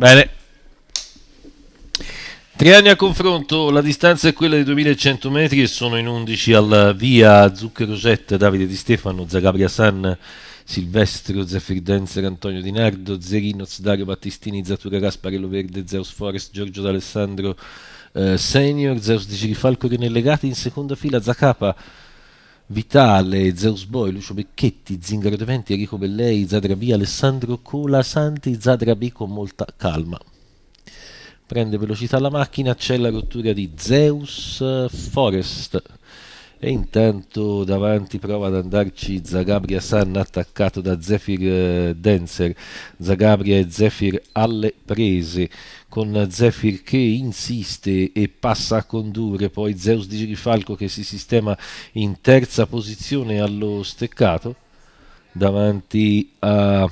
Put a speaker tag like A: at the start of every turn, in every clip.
A: Bene. Tre anni a confronto, la distanza è quella di 2100 metri e sono in 11 al via Zucchero Jet, Davide Di Stefano, Zagabria San, Silvestro, Zeffir Denzer, Antonio Di Nardo, Zerino, Dario Battistini, Zatura Gasparello Verde, Zeus Forest, Giorgio D'Alessandro eh, Senior, Zeus di Girifalco che legati in seconda fila, Zacapa. Vitale, Zeus Boy, Lucio Becchetti, Zingaro De Venti, Enrico Bellei, Zadrabì, Alessandro Cola, Santi, Zadrabì con molta calma. Prende velocità la macchina, c'è la rottura di Zeus eh, Forest. E intanto davanti prova ad andarci Zagabria San attaccato da Zephyr eh, Denser. Zagabria e Zephyr alle prese con Zephyr che insiste e passa a condurre, poi Zeus di Girifalco che si sistema in terza posizione allo steccato davanti a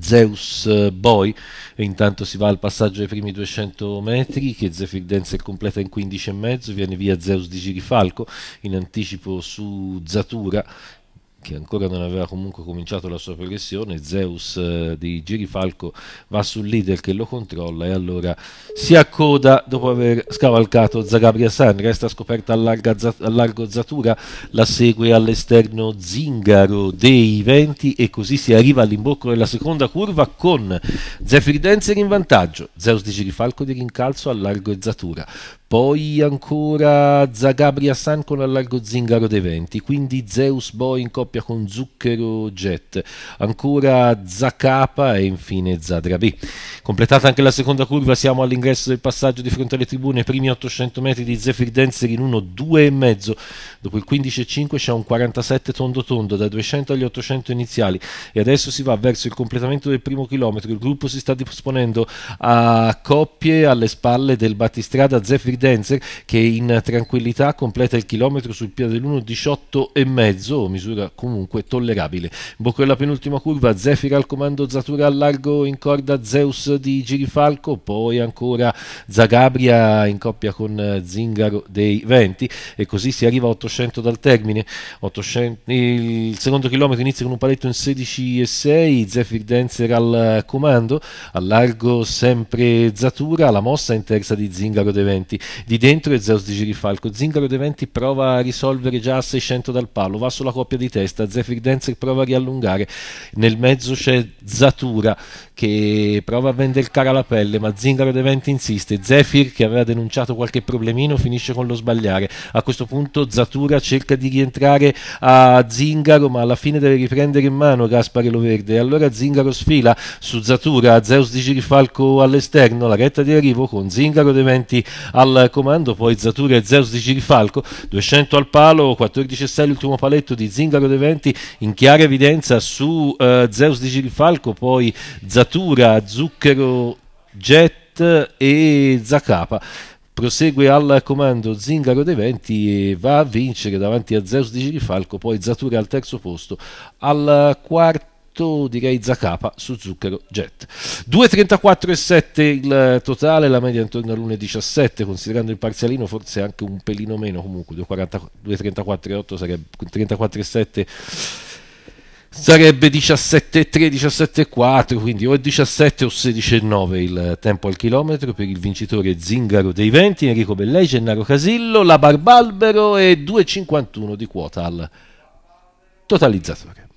A: Zeus eh, Boy intanto si va al passaggio ai primi 200 metri che Zephyr Dance completa in 15 e mezzo viene via Zeus di Girifalco in anticipo su Zatura che ancora non aveva comunque cominciato la sua progressione, Zeus eh, di Girifalco va sul leader che lo controlla e allora si accoda dopo aver scavalcato Zagabria San, resta scoperta a, larga, a largo Zatura, la segue all'esterno Zingaro dei Venti e così si arriva all'imbocco della seconda curva con Zephyr Dancer in vantaggio, Zeus di Girifalco di rincalzo a largo Zatura, poi ancora Zagabria San con allargo zingaro dei venti, quindi Zeus Boy in coppia con Zucchero Jet, ancora Zacapa e infine Zadra B. Completata anche la seconda curva, siamo all'ingresso del passaggio di fronte alle tribune, primi 800 metri di Zephyr Dancer in 1,2,5, dopo il 15,5 c'è un 47 tondo tondo, da 200 agli 800 iniziali e adesso si va verso il completamento del primo chilometro, il gruppo si sta disponendo a coppie alle spalle del battistrada Zephyr Dancer Denzer che in tranquillità completa il chilometro sul piadelluno 18 e mezzo, misura comunque tollerabile. Bocco alla penultima curva, Zefira al comando Zatura al largo in corda Zeus di Girifalco, poi ancora Zagabria in coppia con Zingaro dei Venti e così si arriva a 800 dal termine. 800, il secondo chilometro inizia con un paletto in 16,6, e 6, Zephyr Dancer al comando, al largo sempre Zatura, la mossa in terza di Zingaro dei Venti, di dentro e Zeus di girifalco. Zingaro De Venti prova a risolvere già a 600 dal palo, va sulla coppia di testa, Zephyr Dancer prova a riallungare, nel mezzo c'è Zatura che prova a vendere il cara alla pelle, ma Zingaro De Venti insiste, Zephyr che aveva denunciato qualche problemino finisce con lo sbagliare. A questo punto Zatura cerca di rientrare a Zingaro, ma alla fine deve riprendere in mano Gaspare Loverde. Allora Zingaro sfila su Zatura, Zeus di girifalco all'esterno, la retta di arrivo con Zingaro De Venti alla al comando, poi Zaturi e Zeus di Girifalco, 200 al palo, 14 e 6 l'ultimo paletto di Zingaro De Venti in chiara evidenza su uh, Zeus di Girifalco, poi Zatura, Zucchero, Jet e Zacapa prosegue al comando Zingaro De Venti e va a vincere davanti a Zeus di Girifalco, poi Zatura al terzo posto, al quarto detto direi Zacapa su Zucchero Jet 2.34,7 il totale la media intorno all'1.17 considerando il parzialino forse anche un pelino meno comunque 2.34,8 sarebbe 34,7 sarebbe 17,3 17,4 quindi o 17 o 16,9 il tempo al chilometro per il vincitore Zingaro dei Venti, Enrico Bellei, Gennaro Casillo la Barbalbero e 2,51 di quota al totalizzatore